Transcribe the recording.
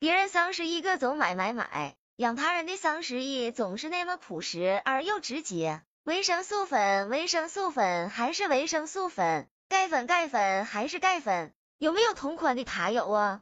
别人桑十一个总买买买，养他人的桑十亿总是那么朴实而又直接。维生素粉、维生素粉还是维生素粉，钙粉、钙粉还是钙粉，有没有同款的塔友啊？